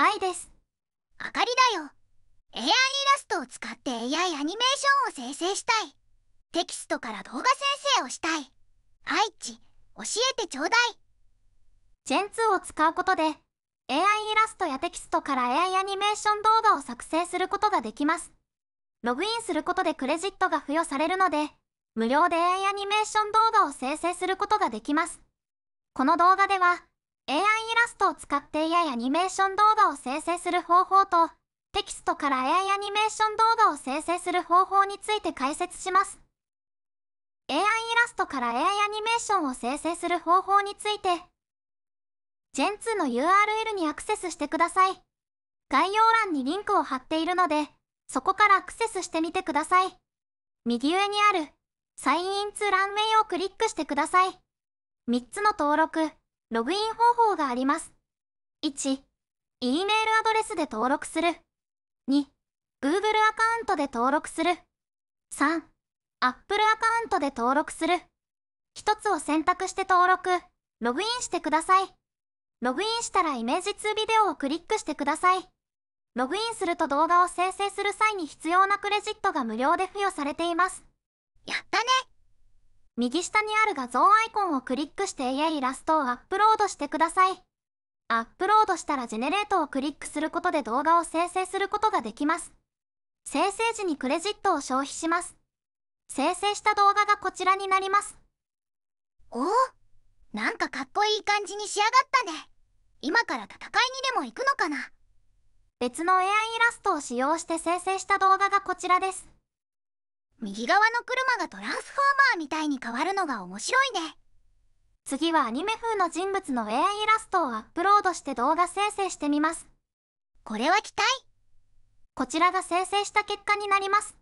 愛です。あかりだよ。AI イラストを使って AI アニメーションを生成したい。テキストから動画生成をしたい。愛知、教えてちょうだい。ジェン2を使うことで、AI イラストやテキストから AI アニメーション動画を作成することができます。ログインすることでクレジットが付与されるので、無料で AI アニメーション動画を生成することができます。この動画では、AI イラストを使って AI アニメーション動画を生成する方法と、テキストから AI アニメーション動画を生成する方法について解説します。AI イラストから AI アニメーションを生成する方法について、Gen2 の URL にアクセスしてください。概要欄にリンクを貼っているので、そこからアクセスしてみてください。右上にある、サインインツランウェイをクリックしてください。3つの登録、ログイン方法があります。1、E メールアドレスで登録する。2、Google アカウントで登録する。3、Apple アカウントで登録する。1つを選択して登録、ログインしてください。ログインしたらイメージ2ビデオをクリックしてください。ログインすると動画を生成する際に必要なクレジットが無料で付与されています。やったね右下にある画像アイコンをクリックして AI イラストをアップロードしてください。アップロードしたらジェネレートをクリックすることで動画を生成することができます。生成時にクレジットを消費します。生成した動画がこちらになります。おおなんかかっこいい感じに仕上がったね。今から戦いにでも行くのかな別の AI イラストを使用して生成した動画がこちらです。右側の車がトランスフォーマーみたいに変わるのが面白いね次はアニメ風の人物の AI イラストをアップロードして動画生成してみますこれは期待こちらが生成した結果になります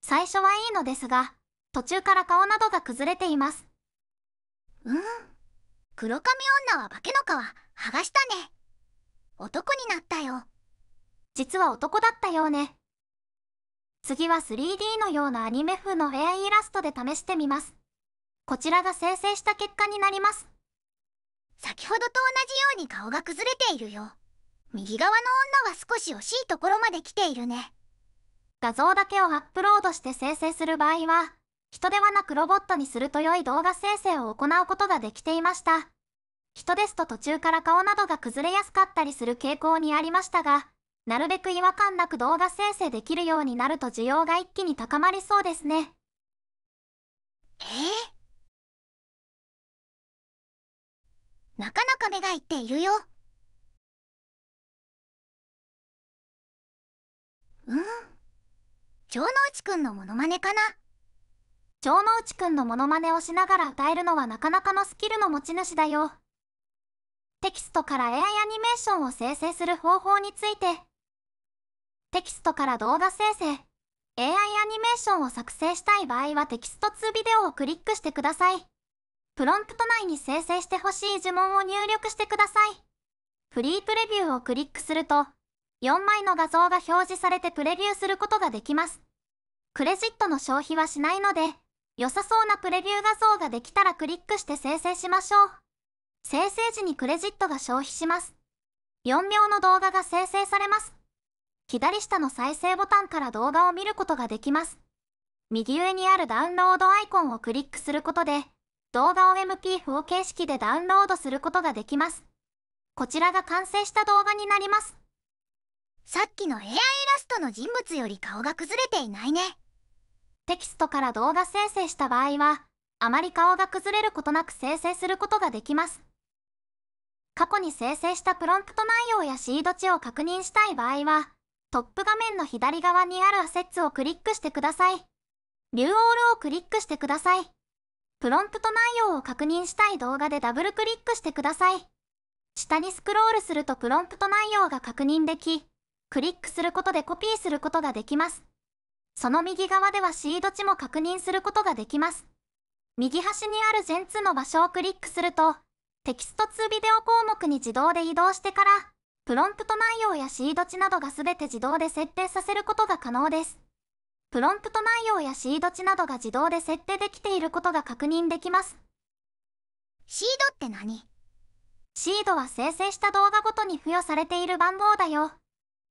最初はいいのですが途中から顔などが崩れていますうん黒髪女は化けの皮剥がしたね男になったよ実は男だったようね次は 3D のようなアニメ風のフェアイラストで試してみます。こちらが生成した結果になります。先ほどと同じように顔が崩れているよ。右側の女は少し惜しいところまで来ているね。画像だけをアップロードして生成する場合は、人ではなくロボットにすると良い動画生成を行うことができていました。人ですと途中から顔などが崩れやすかったりする傾向にありましたが、なるべく違和感なく動画生成できるようになると需要が一気に高まりそうですね。えなかなか目がいっているよ。うん。城之内くんのモノマネかな。城之内くんのモノマネをしながら歌えるのはなかなかのスキルの持ち主だよ。テキストから AI アニメーションを生成する方法についてテキストから動画生成 AI アニメーションを作成したい場合はテキスト2ビデオをクリックしてくださいプロンプト内に生成してほしい呪文を入力してくださいフリープレビューをクリックすると4枚の画像が表示されてプレビューすることができますクレジットの消費はしないので良さそうなプレビュー画像ができたらクリックして生成しましょう生成時にクレジットが消費します4秒の動画が生成されます左下の再生ボタンから動画を見ることができます。右上にあるダウンロードアイコンをクリックすることで、動画を MP4 形式でダウンロードすることができます。こちらが完成した動画になります。さっきの AI イラストの人物より顔が崩れていないね。テキストから動画生成した場合は、あまり顔が崩れることなく生成することができます。過去に生成したプロンプト内容やシード値を確認したい場合は、トップ画面の左側にあるアセッツをクリックしてください。リューオールをクリックしてください。プロンプト内容を確認したい動画でダブルクリックしてください。下にスクロールするとプロンプト内容が確認でき、クリックすることでコピーすることができます。その右側ではシード値も確認することができます。右端にある全2の場所をクリックすると、テキスト2ビデオ項目に自動で移動してから、プロンプト内容やシード値などが全て自動で設定させることが可能です。プロンプト内容やシード値などが自動で設定できていることが確認できます。シードって何シードは生成した動画ごとに付与されている番号だよ。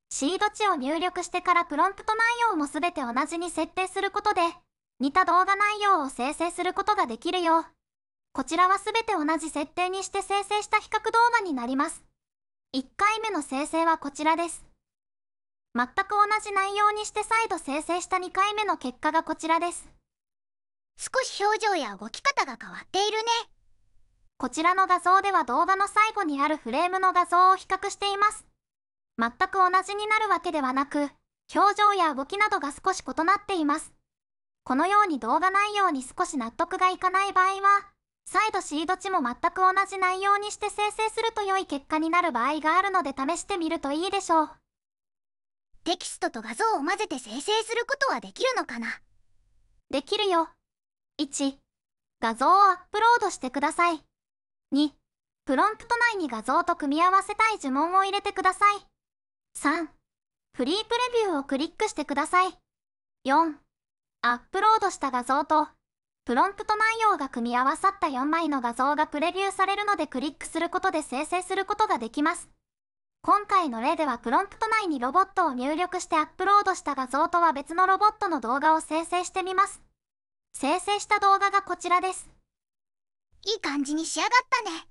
シード値を入力してからプロンプト内容も全て同じに設定することで、似た動画内容を生成することができるよ。こちらは全て同じ設定にして生成した比較動画になります。1回目の生成はこちらです。全く同じ内容にして再度生成した2回目の結果がこちらです。少し表情や動き方が変わっているね。こちらの画像では動画の最後にあるフレームの画像を比較しています。全く同じになるわけではなく、表情や動きなどが少し異なっています。このように動画内容に少し納得がいかない場合は、再度シード値も全く同じ内容にして生成すると良い結果になる場合があるので試してみるといいでしょう。テキストと画像を混ぜて生成することはできるのかなできるよ。1、画像をアップロードしてください。2、プロンプト内に画像と組み合わせたい呪文を入れてください。3、フリープレビューをクリックしてください。4、アップロードした画像とプロンプト内容が組み合わさった4枚の画像がプレビューされるのでクリックすることで生成することができます。今回の例ではプロンプト内にロボットを入力してアップロードした画像とは別のロボットの動画を生成してみます。生成した動画がこちらです。いい感じに仕上がったね。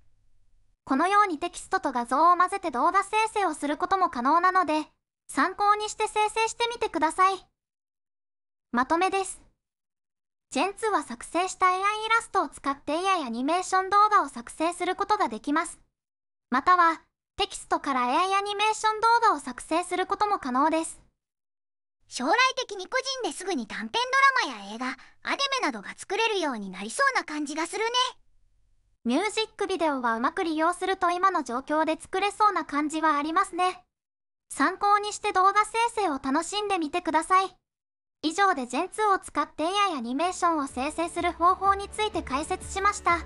このようにテキストと画像を混ぜて動画生成をすることも可能なので、参考にして生成してみてください。まとめです。ジェンツは作成した AI イラストを使って AI アニメーション動画を作成することができます。または、テキストから AI アニメーション動画を作成することも可能です。将来的に個人ですぐに短編ドラマや映画、アニメなどが作れるようになりそうな感じがするね。ミュージックビデオはうまく利用すると今の状況で作れそうな感じはありますね。参考にして動画生成を楽しんでみてください。以上で Gen2 を使って AI アニメーションを生成する方法について解説しました。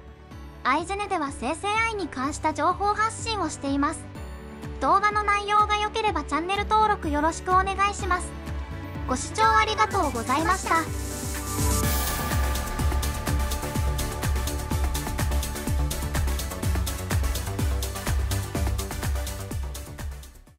アイジェネでは生成 AI に関した情報発信をしています。動画の内容が良ければチャンネル登録よろしくお願いします。ご視聴ありがとうございました。